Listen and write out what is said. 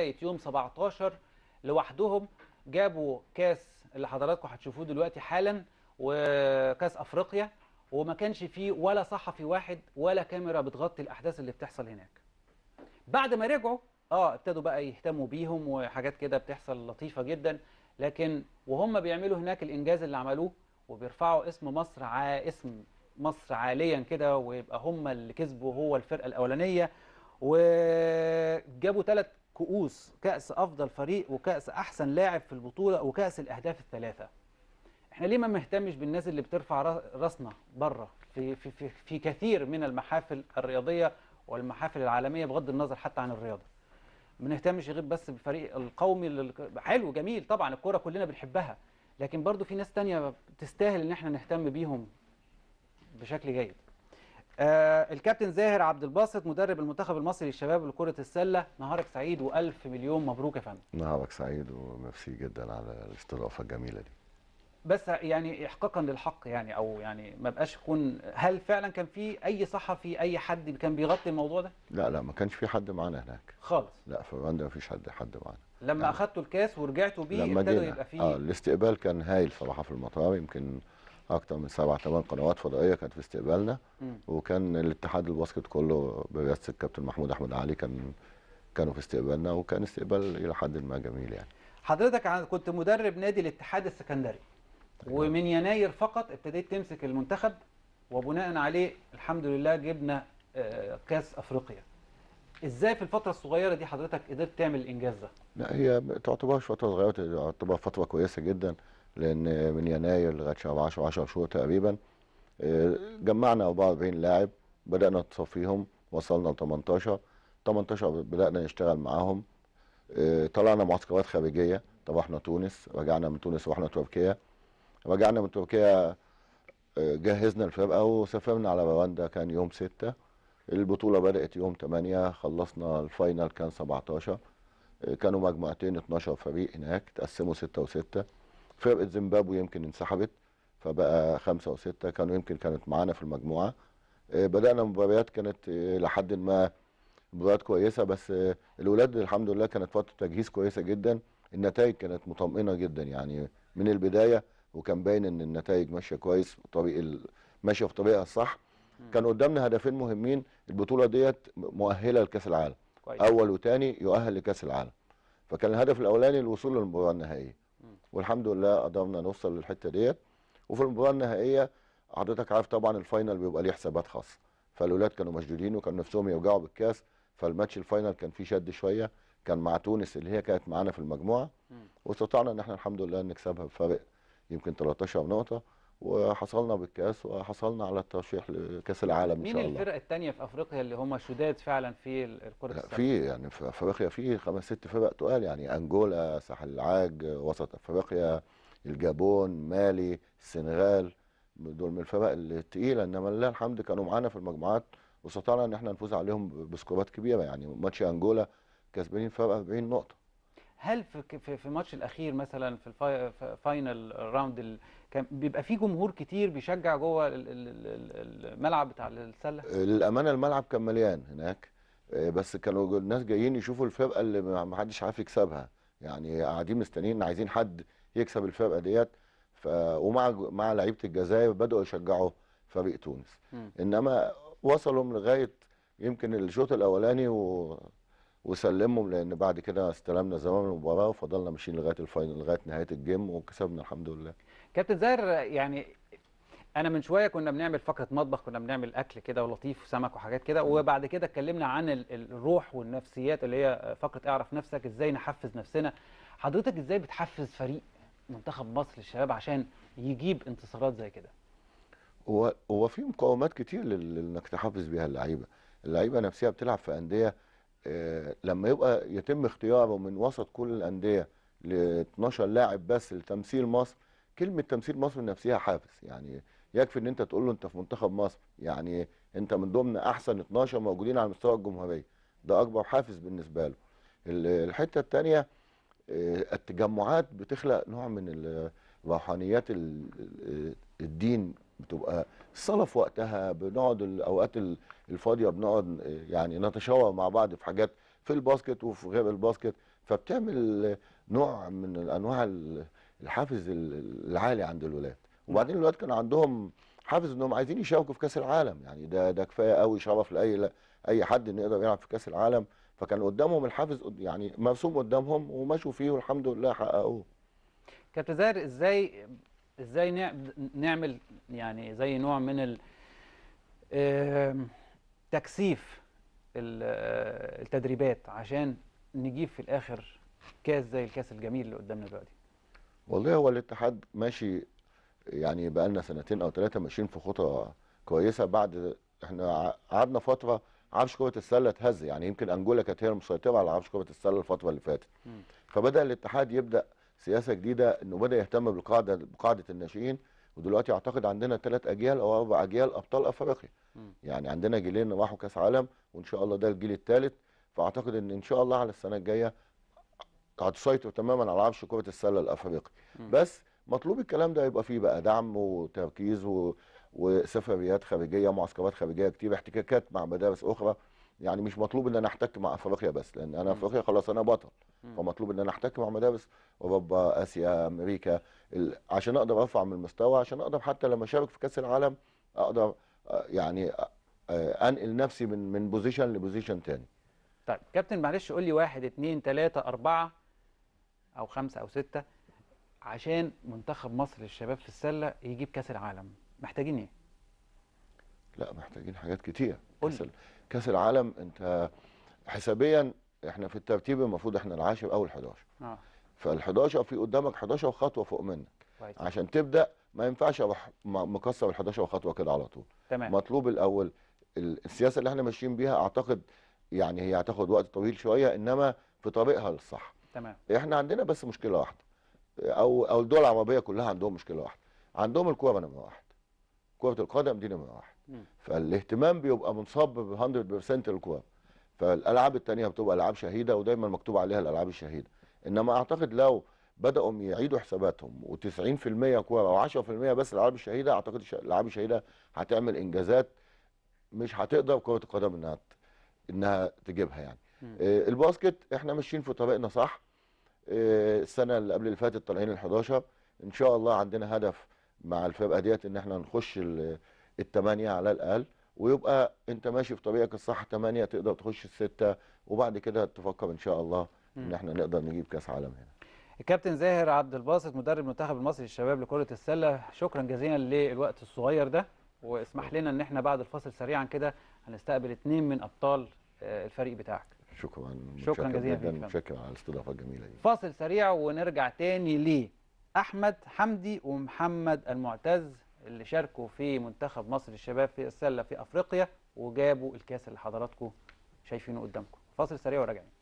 بدايه يوم 17 لوحدهم جابوا كاس اللي حضراتكم هتشوفوه دلوقتي حالا وكاس افريقيا وما كانش فيه ولا صحفي واحد ولا كاميرا بتغطي الاحداث اللي بتحصل هناك. بعد ما رجعوا اه ابتدوا بقى يهتموا بيهم وحاجات كده بتحصل لطيفه جدا لكن وهم بيعملوا هناك الانجاز اللي عملوه وبيرفعوا اسم مصر ع... اسم مصر عاليا كده ويبقى هم اللي كسبوا هو الفرقه الاولانيه وجابوا ثلاث كؤوس كأس أفضل فريق وكأس أحسن لاعب في البطولة وكأس الأهداف الثلاثة احنا ليه ما مهتمش بالناس اللي بترفع راسنا بره في, في, في, في كثير من المحافل الرياضية والمحافل العالمية بغض النظر حتى عن الرياضة ما نهتمش غير بس بالفريق القومي اللي حلو جميل طبعا الكرة كلنا بنحبها لكن برضو في ناس تانية تستاهل ان احنا نهتم بيهم بشكل جيد آه الكابتن زاهر عبد الباسط مدرب المنتخب المصري للشباب لكرة السلة نهارك سعيد وألف مليون مبروك يا فندم نهارك سعيد وميرسي جدا على الاستضافة الجميلة دي بس يعني إحقاقا للحق يعني أو يعني ما بقاش يكون هل فعلا كان في أي صحفي أي حد كان بيغطي الموضوع ده؟ لا لا ما كانش في حد معانا هناك خالص لا في رواندا ما فيش حد حد معانا لما يعني أخدتوا الكاس ورجعتوا بيه ابتدوا يبقى فيه اه الاستقبال كان هايل صراحة في المطار يمكن اكتر من سبع ثمان قنوات فضائيه كانت في استقبالنا وكان الاتحاد الباسكت كله برئاسه الكابتن محمود احمد علي كان كانوا في استقبالنا وكان استقبال الى حد ما جميل يعني حضرتك كنت مدرب نادي الاتحاد السكندري أيوة. ومن يناير فقط ابتديت تمسك المنتخب وبناء عليه الحمد لله جبنا آه، كاس افريقيا ازاي في الفتره الصغيره دي حضرتك قدرت تعمل الانجاز ده لا هي تعتبرش فتره صغيره تعتبر فتره كويسه جدا لان من يناير لغايه شهر 10 10 شهور تقريبا آه، جمعنا 44 لاعب بدانا نصفيهم وصلنا ل 18 18 بدانا نشتغل معاهم آه، طلعنا معسكرات خارجيه طبحنا تونس رجعنا من تونس رحنا تركيا رجعنا من تركيا آه، جهزنا الفرقه وسافرنا على رواندا كان يوم 6 البطوله بدات يوم 8 خلصنا الفاينل كان 17 كانوا مجموعتين 12 فريق هناك تقسموا 6 و6 فرقه زيمبابوي يمكن انسحبت فبقى خمسه وسته كانوا يمكن كانت معانا في المجموعه آه، بدانا مباريات كانت آه، لحد ما مباريات كويسه بس آه، الولاد الحمد لله كانت فتره تجهيز كويسه جدا النتائج كانت مطمئنه جدا يعني من البدايه وكان باين ان النتائج ماشيه كويس طريق ماشيه في طريقها الصح كان قدامنا هدفين مهمين البطوله ديت مؤهله لكاس العالم كويس. اول وثاني يؤهل لكاس العالم فكان الهدف الاولاني الوصول للمباراه النهائيه والحمد لله قدرنا نوصل للحته ديت وفي المباراه النهائيه حضرتك عارف طبعا الفاينل بيبقى ليه حسابات خاصه فالولاد كانوا مشدودين وكانوا نفسهم يرجعوا بالكاس فالماتش الفاينل كان فيه شد شويه كان مع تونس اللي هي كانت معانا في المجموعه واستطعنا ان احنا الحمد لله نكسبها بفارق يمكن 13 نقطه وحصلنا بالكاس وحصلنا على الترشيح لكاس العالم ان شاء الله مين الفرق الثانيه في افريقيا اللي هم شداد فعلا في الكره السله في يعني في افريقيا في خمس ست فرق تقال يعني انجولا ساحل العاج وسط افريقيا الجابون مالي السنغال دول من الفرق الثقيله انما لله الحمد كانوا معانا في المجموعات واستطعنا ان احنا نفوز عليهم بسكوبات كبيره يعني ماتش انجولا كسبانين فرق 40 نقطه هل في في الماتش الاخير مثلا في الفاينل راوند كان بيبقى في جمهور كتير بيشجع جوه الملعب بتاع السله آه، للامانه الملعب كان مليان هناك آه، بس كانوا الناس جايين يشوفوا الفرقه اللي ما حدش عارف يكسبها يعني قاعدين مستنيين عايزين حد يكسب الفرقه ديت ف... ومع مع لعيبه الجزائر بداوا يشجعوا فريق تونس م. انما وصلوا لغايه يمكن الشوط الاولاني و... وسلمهم لان بعد كده استلمنا زمام المباراه وفضلنا ماشيين لغايه الفاينل لغايه نهايه الجيم وكسبنا الحمد لله كابتن زاهر يعني انا من شويه كنا بنعمل فقره مطبخ كنا بنعمل اكل كده ولطيف وسمك وحاجات كده وبعد كده اتكلمنا عن الروح والنفسيات اللي هي فقره اعرف نفسك ازاي نحفز نفسنا حضرتك ازاي بتحفز فريق منتخب مصر للشباب عشان يجيب انتصارات زي كده هو هو في مقومات كتير انك تحفز بيها اللعيبه اللعيبه نفسها بتلعب في انديه آه، لما يبقى يتم اختياره من وسط كل الانديه ل 12 لاعب بس لتمثيل مصر كلمه تمثيل مصر نفسها حافز يعني يكفي ان انت تقول له انت في منتخب مصر يعني انت من ضمن احسن 12 موجودين على مستوى الجمهوريه ده اكبر حافز بالنسبه له الحته الثانيه آه، التجمعات بتخلق نوع من روحانيات آه، الدين بتبقى الصلاه في وقتها بنقعد الاوقات الفاضيه بنقعد آه، يعني نتشاور مع بعض في حاجات في الباسكت وفي غير الباسكت فبتعمل نوع من انواع الحافز العالي عند الولاد نعم. وبعدين الولاد كان عندهم حافز انهم عايزين يشاركوا في كاس العالم يعني ده ده كفايه قوي شرف لاي اي حد انه يقدر يلعب في كاس العالم فكان قدامهم الحافز يعني مرسوم قدامهم ومشوا فيه والحمد لله حققوه كابتن زاهر ازاي ازاي نعمل يعني زي نوع من تكثيف التدريبات عشان نجيب في الاخر كاس زي الكاس الجميل اللي قدامنا دلوقتي والله هو الاتحاد ماشي يعني بقى لنا سنتين او ثلاثه ماشيين في خطى كويسه بعد احنا قعدنا فتره عرش كره السله اتهز يعني يمكن انجولا كانت هي المسيطره على عرش كره السله الفتره اللي فاتت فبدا الاتحاد يبدا سياسه جديده انه بدا يهتم بالقاعده بقاعده الناشئين ودلوقتي اعتقد عندنا ثلاث اجيال او اربع اجيال ابطال افريقيا يعني عندنا جيلين راحوا كاس عالم وان شاء الله ده الجيل الثالث فاعتقد ان ان شاء الله على السنه الجايه تسيطر تماما على عرش كره السله الافريقي بس مطلوب الكلام ده يبقى فيه بقى دعم وتركيز و... وسفريات خارجيه معسكرات خارجيه كتير احتكاكات مع مدارس اخرى يعني مش مطلوب ان انا احتك مع افريقيا بس لان انا افريقيا خلاص انا بطل فمطلوب ان انا احتك مع مدارس اوروبا اسيا امريكا عشان اقدر ارفع من المستوى عشان اقدر حتى لما اشارك في كاس العالم اقدر آه، يعني آه، آه، انقل نفسي من من بوزيشن لبوزيشن تاني. طيب كابتن معلش قول لي واحد اثنين ثلاثه اربعه او خمسه او سته عشان منتخب مصر للشباب في السله يجيب كاس العالم محتاجين ايه؟ لا محتاجين حاجات كتير كاس كاس العالم انت حسابيا احنا في الترتيب المفروض احنا العاشر او ال11 اه فال11 في قدامك 11 خطوه فوق منك كويس. عشان تبدا ما ينفعش اروح مكسر ال11 خطوه كده على طول تمام. مطلوب الاول السياسه اللي احنا ماشيين بيها اعتقد يعني هي هتاخد وقت طويل شويه انما في طريقها للصح تمام احنا عندنا بس مشكله واحده او او الدول العربيه كلها عندهم مشكله واحده عندهم الكوره نمره واحد كره القدم دي نمره واحد م. فالاهتمام بيبقى منصب ب 100% للكوره فالالعاب الثانيه بتبقى العاب شهيده ودايما مكتوب عليها الالعاب الشهيده انما اعتقد لو بداوا يعيدوا حساباتهم و90% كوره او 10% بس الالعاب الشهيده اعتقد الالعاب الشهيده هتعمل انجازات مش هتقدر كره القدم انها انها تجيبها يعني آه، الباسكت احنا ماشيين في طريقنا صح آه، السنه اللي قبل اللي فاتت طالعين ال 11 ان شاء الله عندنا هدف مع الفرقه ديت ان احنا نخش الثمانيه على الاقل ويبقى انت ماشي في طريقك الصح ثمانيه تقدر تخش السته وبعد كده تفكر ان شاء الله ان احنا نقدر نجيب كاس عالم هنا. الكابتن زاهر عبد الباسط مدرب المنتخب المصري للشباب لكره السله شكرا جزيلا للوقت الصغير ده واسمح لنا ان احنا بعد الفاصل سريعا كده هنستقبل اثنين من ابطال آه، الفريق بتاعك. شكرا شكرا جزيلا جدا شكرا على الاستضافه الجميله دي فاصل سريع ونرجع تاني احمد حمدي ومحمد المعتز اللي شاركوا في منتخب مصر الشباب في السله في افريقيا وجابوا الكاس اللي حضراتكم شايفينه قدامكم فاصل سريع وراجعين